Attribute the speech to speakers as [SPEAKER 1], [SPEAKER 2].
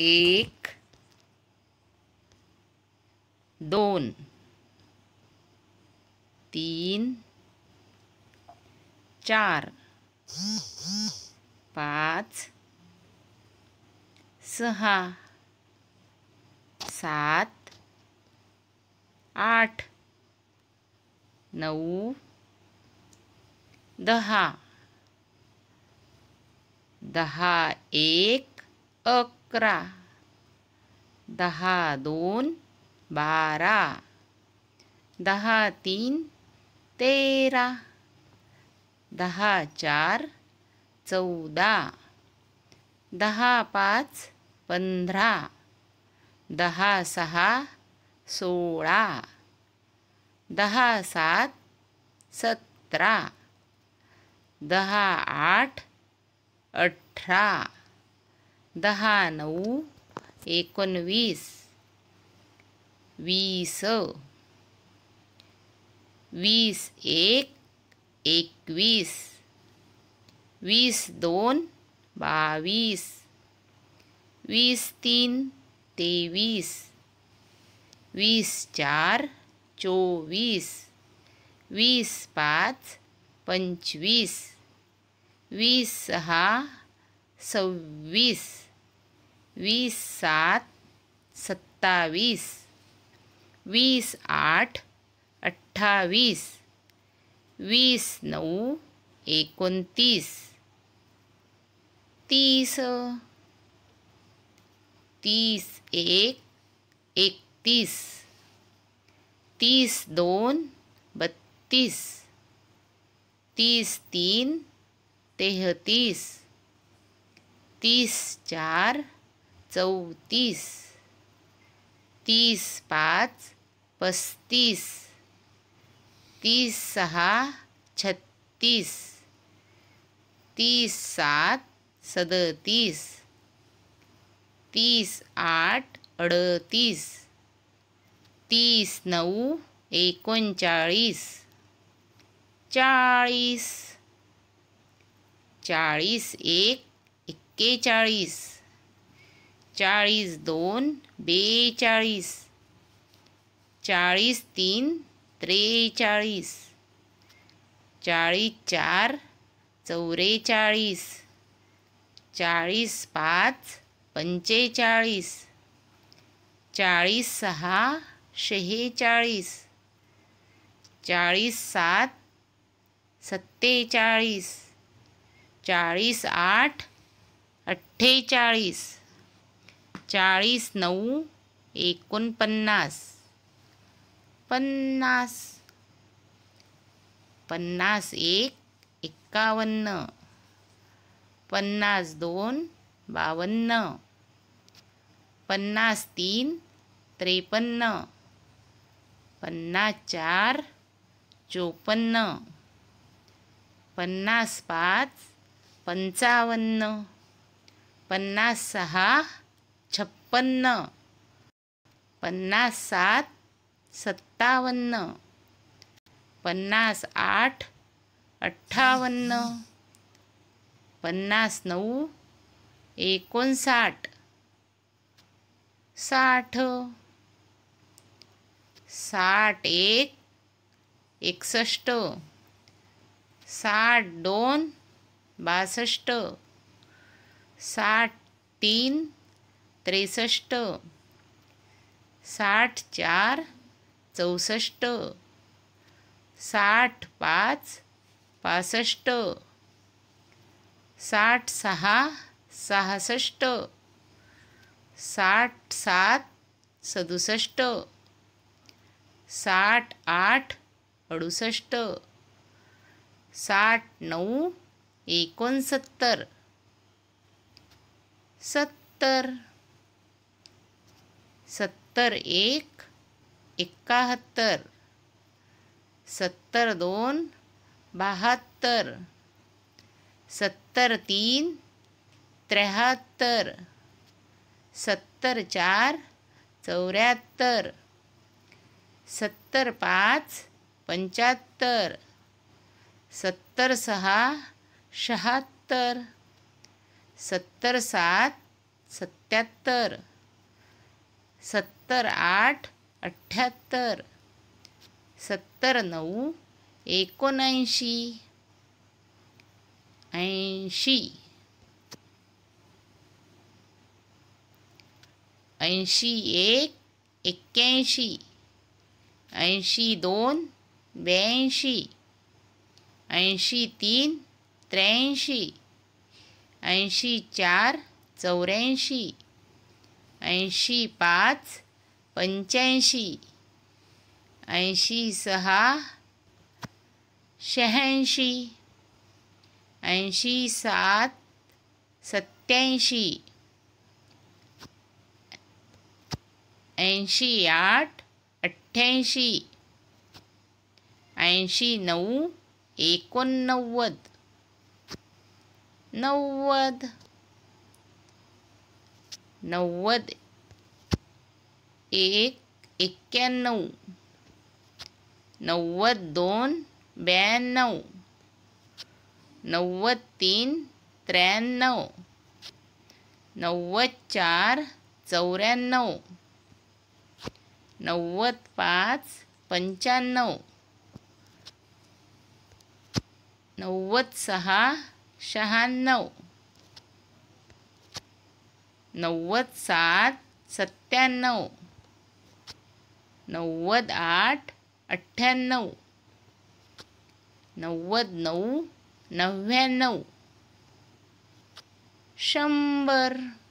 [SPEAKER 1] एक दोन तीन चार पाच सहा सात आठ नऊ दहा दहा एक अक अकरा दहा दोन बारा दहा तीन तेरा दहा चार चौदा दहा पाच पंधरा दहा सहा सोळा दहा सात सतरा दहा आठ अठरा दहा नौ एकोणवीस वीस वीस एक एकवीस वीस दोन बावीस वीस तीन तेवीस वीस चार चोवीस वीस पाच पंचवीस वीस सहा सव्वीस वीस सात सत्तावीस वीस आठ अट्ठावीस वीस नौ एकोणतीस तीस तीस एक एकतीस तीस दोन बत्तीस तीस तीन तेहतीस तीस चार चौतीस तीस पाच पस्तीस तीस सहा छत्तीस तीस सात सदतीस तीस आठ अडतीस तीस नऊ एकोणचाळीस चाळीस चाळीस एक एक्केचाळीस चाळीस दोन बेचाळीस चाळीस तीन त्रेचाळीस चाळीस चार चौवेचाळीस चाळीस पाच पंचेचाळीस चाळीस सहा शेहेचाळीस चाळीस सात सत्तेचाळीस चाळीस आठ अठ्ठेचाळीस चाळीस नऊ एकोणपन्नास पन्नास पन्नास एक एक्कावन्न पन्नास दोन बावन्न पन्नास तीन त्रेपन्न पन्नास चार चोपन्न पन्नास पाच पंचावन्न पन्नास सहा छप्पन्न पन्नास सात सत्तावन्न पन्नास आठ अठ्ठावन्न पन्नास नऊ एकोणसाठ साठ साठ एक एकसष्ट साठ दोन बासष्ट साठ तीन त्रेसष्ट साठ चार चौसष्ट साठ पाच पासष्ट साठ सहा सहासष्ट साठ सात सदुसष्ट साठ आठ अडुसष्ट साठ नऊ एकोणसत्तर सत्तर सत्तर एक एकाहत्तर सत्तर दोन बहात्तर सत्तर तीन त्र्याहत्तर सत्तर चार चौऱ्याहत्तर सत्तर पाच पंच्याहत्तर सत्तर सहा शहात्तर सत्तर सात सत्याहत्तर सत्तर आठ अठ्ठ्याहत्तर सत्तर नऊ एकोणऐंशी ऐंशी ऐंशी एक एक्क्याऐंशी ऐंशी दोन ब्याऐंशी ऐंशी तीन त्र्याऐंशी ऐंशी चार चौऱ्याऐंशी ऐंशी पाच पंच्याऐंशी ऐंशी सहा शहाऐंशी ऐंशी सात सत्याऐंशी ऐंशी आठ अठ्ठ्याऐंशी ऐंशी नऊ एकोणनव्वद नव्वद नव्वद एक एक्क्याण्णव नव्वद दोन ब्याण्णव नव्वद तीन त्र्याण्णव नव्वद चार चौऱ्याण्णव नव्वद पाच पंच्याण्णव नव्वद सहा शहाण्णव नव्वद सात सत्त्याण्णव नव्वद आठ अठ्ठ्याण्णव नव्वद नऊ नव्याण्णव शंभर